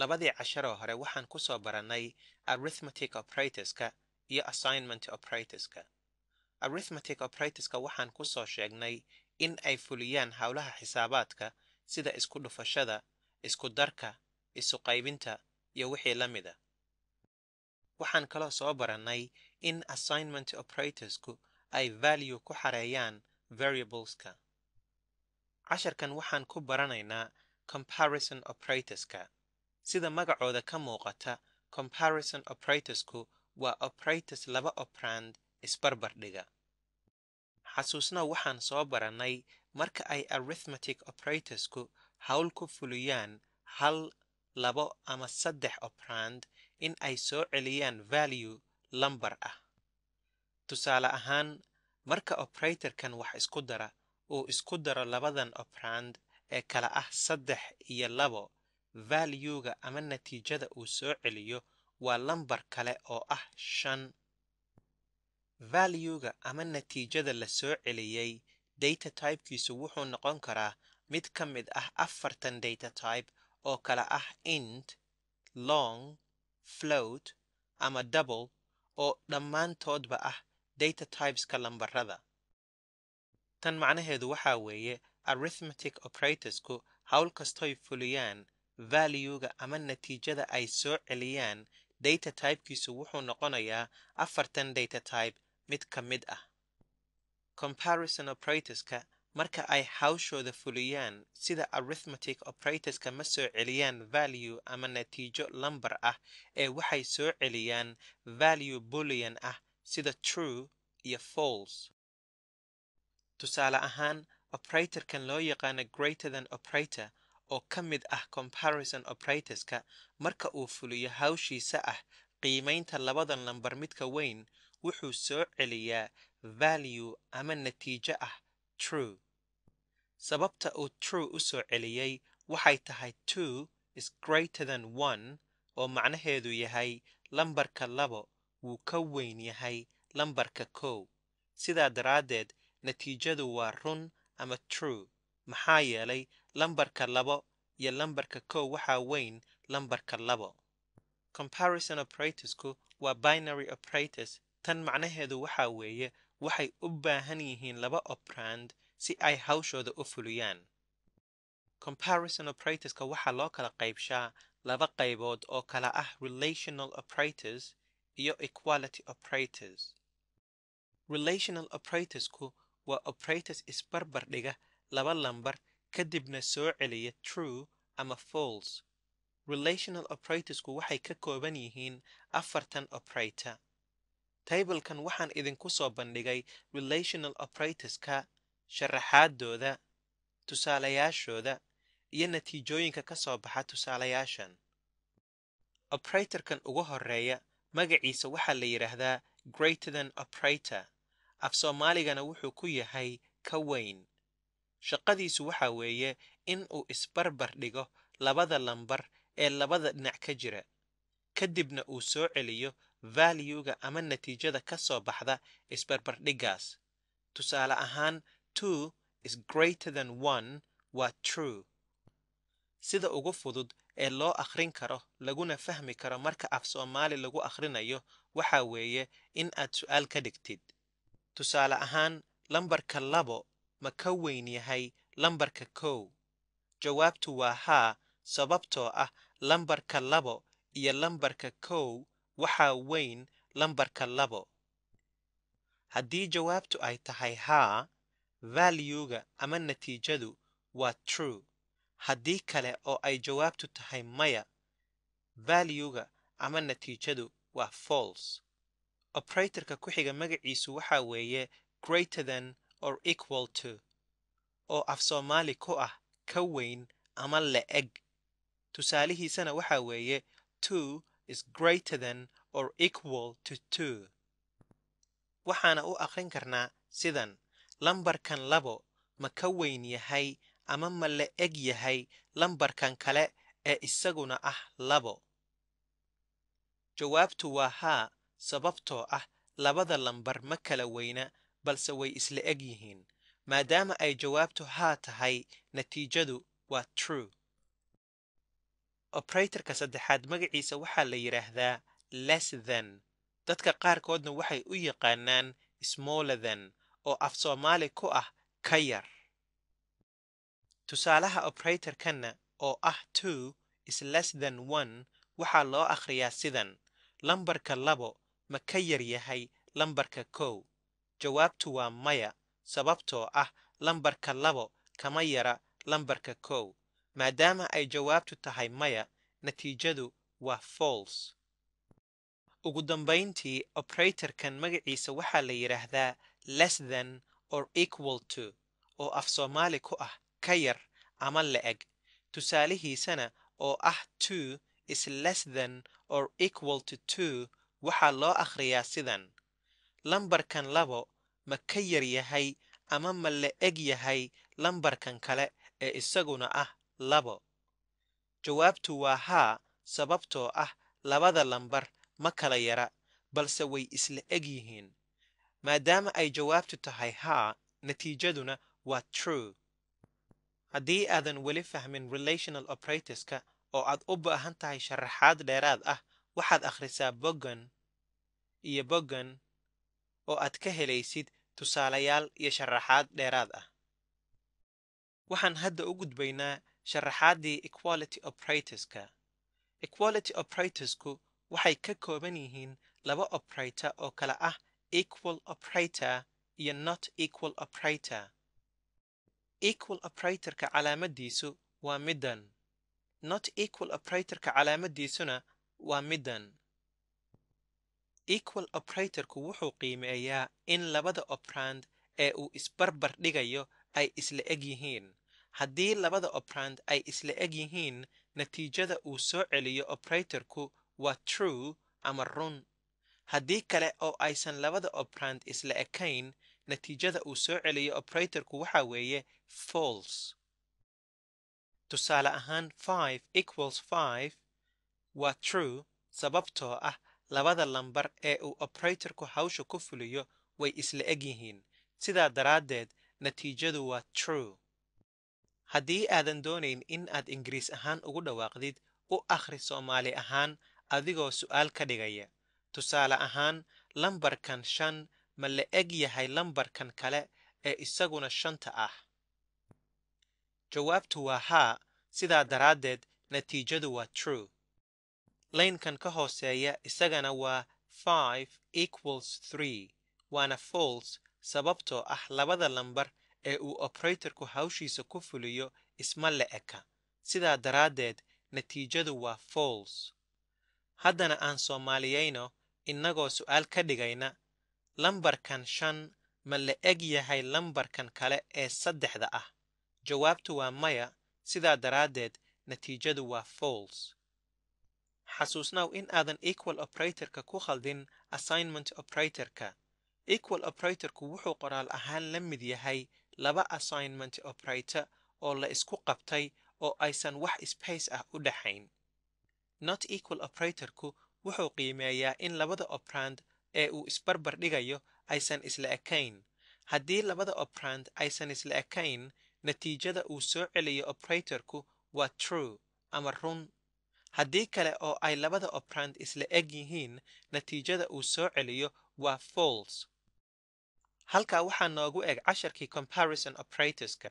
labadii casharoo hore waxaan ku soo barannay arithmetic operatorska iyo assignment operatorska arithmetic operatorska waxaan ku soo sheegnay in ay fuliyaan howlaha xisaabaadka sida isku dhufashada isku darka isu qaybinta iyo wixii la mida ah. waxaan kaloo soo barannay in assignment operatorsku ay value ku xareeyaan variableska casharkan waxaan ku baranaynaa comparison operatoska sida magacooda ka muuqata comparison operatorsku waa operators laba operand isbarbardhiga xasuusna waxaan soo barannay marka ay arithmetic operatorsku howl ku fuliyaan hal labo ama saddex operand in ay soo celiyaan value lambar ah tusaale ahaan marka operatorkan wax isku dara uu isku daro labadan operand ee kale ah saddex iyo labo valyuga ama natiijada uu soo celiyo waa lambar kale oo ah shan valyuga ama natiijada la soo celiyey data tybekiisu wuxuu noqon karaa mid ka mid ah afartan data tybe oo kale ah int long float ama double oo dhammaantoodba ah data tybeska lambarada tan macnaheedu waxaa weeye arithmetic operatorsku howl kastoy fuliyaan valuega ama natiijada ay soo celiyaan data typekiisu wuxuu noqonayaa afartan data type mid ka mid ah comparison operatorska marka ay hawshooda fuliyaan sida arithmetic operatorska ma soo celiyaan value ama natiijo lamber ah ee waxay soo celiyaan value bullion ah sida true iyo false tusaale ahaan operatorkan loo yaqaano greater than operator oo ka mid ah comparison operatorska marka uu fuliyo hawshiisa ah qiimaynta labada nambar midka weyn wuxuu soo celiyaa value ama natiijo ah true sababta uu true u soo celiyey waxay tahay two is greater than one oo macnaheedu yahay lambarka labo wuu ka weyn yahay lambarka kow sidaa daraaddeed natiijadu waa run ama true maxaa yeelay lambarka labo iyo lambarka kow waxaa weyn lambarka labo comparison operatorsku waa binary operators tan macnaheedu waxaa weeye waxay u baahan yihiin laba operand si ay hawshooda u fuliyaan comparison operatorska waxaa loo kala qaybshaa laba qaybood oo kala ah relational operators iyo equality operators relational operatorsku waa operators isbarbar dhiga laba lambar kadibna soo celiya true ama false relational operatorsku waxay ka kooban yihiin afartan operator taybalkan waxaan idinku soo bandhigay relational operatorska sharaxaadooda tusaalayaashooda iyo natiijooyinka ka soo baxa tusaalayaashan operatorkan ugu horeeya magaciisa waxaa la yidhaahdaa greater than operator af soomaaligana wuxuu ku yahay ka weyn shaqadiisu waxa weeye in uu isbarbar dhigo labada lambar ee labada dhinac ka jira kadibna uu soo celiyo valyuga ama natiijada ka soo baxda isbarbardhiggaas tusaale ahaan two is greater than one waa true sida ugu fudud ee loo akhrin karo laguna fahmi karo marka af soomaali lagu akhrinayo waxa weeye in aad su'aal ka dhigtid tusaale ahaan lambarka labo ma ka weyn yahay lambarka kow jawaabtu waa haa sababtoo ah lambarka labo iyo lambarka kow waxaa weyn lambarka labo haddii jawaabtu ay tahay haa valyuga ama natiijadu waa true haddii kale oo ay jawaabtu tahay maya valyuga ama natiijadu waa false operatorka ku xiga magaciisu waxaa weeye greater than or equal to oo af soomaali ku ah ka weyn ama la eg tusaalihiisana waxaa weeye two is greater than or equal to two waxaana u aqrin karnaa sidan lambarkan labo ma ka weyn yahay ama ma la eg yahay lambarkan kale ee isaguna ah labo jawaabtu waa haa sababtoo ah labada lambar ma kala weyna balse way isla eg yihiin maadaama ay jawaabtu haa tahay natiijadu waa true obratorka saddexaad magaciisa waxaa la yidhaahdaa less than dadka qaarkoodna waxay u yaqaanaan smolothan oo af soomaali ku ah ka yar tusaalaha obratorkanna oo ah two is less than one waxaa loo akhriyaa sidan lambarka labo ma ka yar yahay lambarka kow jawaabtu waa maya sababtoo ah lambarka labo kama yara lambarka kow maadaama ay jawaabtu tahay maya natiijadu waa fals ugu dambayntii operatorkan magaciisa waxaa la yidhaahdaa lesthan or equal to oo af soomaali ku ah ka yar ama la-eg tusaalihiisana oo ah two is lesthan or equal to two waxaa loo akhriyaa sidan lambarkan labo ma ka yar yahay ama ma la eg yahay lambarkan kale ee isaguna ah labo jawaabtu waa haa sababtoo ah labada lambar ma kala yara balse way isla eg yihiin maadaama ay jawaabtu tahay haa natiijaduna waa true haddii aadan weli fahmin relational operatiska oo aad u baahan tahay sharaxaad dheeraad ah waxaad akhrisaa boggan iyo boggan oo aad ka helaysid tusaalayaal iyo sharaxaad dheeraad ah waxaan hadda u gudbaynaa sharaxaaddii equality operatorska equality operatorsku waxay ka kooban yihiin laba operator oo kale ah equal operator iyo not equal operator equal operatorka calaamaddiisu waa middan not equal operatorka calaamaddiisuna waa middan equal operatorku wuxuu qiimeeyaa in labada operand ee uu isbarbar dhigayo ay isla eg yihiin haddii labada operand ay isla eg yihiin natiijada uu soo celiyo operatorku waa true ama run haddii kale oo aysan labada operand isla ekayn natiijada uu soo celiyo operatorku waxa weeye false tusaale ahaan waa true sababtoo ah labada lambar ee uu operatorku hawsha ku fuliyo way isla eg yihiin sidaa daraaddeed natiijadu waa true haddii aadan doonayn in aad ingiriis ahaan ugu dhawaaqdid u akhri soomaali ahaan adigoo su'aal ka dhigaya tusaale ahaan lambarkan shan ma la eg yahay lambarkan kale ee isaguna shanta ah jawaabtu waa haa sidaa daraaddeed natiijadu waa true leynkan ka hooseeya isagana waa five equals three waana false sababtoo ah labada lambar ee uu operatorku hawshiisa ku fuliyo isma le-eka sidaa daraaddeed natiijadu waa false haddana aan soomaaliyeyno innagoo su'aal ka dhigayna lambarkan shan ma la eg yahay lambarkan kale ee saddexda ah jawaabtu waa maya sidaa daraaddeed natiijadu waa false xasuusnaw in aadan equal operatorka ku khaldin assignment operatorka equal operatorku wuxuu qoraal ahaan la mid yahay laba assignment operator oo la isku qabtay oo aysan wax space ah u dhaxayn not equal operatorku wuxuu qiimeeyaa in labada oprand ee uu isbarbar dhigayo aysan isla ekayn haddii labada oprand aysan isla ekayn natiijada uu soo celiyo operatorku waa true ama run haddii kale oo ay labada oprand isla eg yihiin natiijada uu soo celiyo waa fals halkaa waxaa noogu eg casharkii comparison operatoska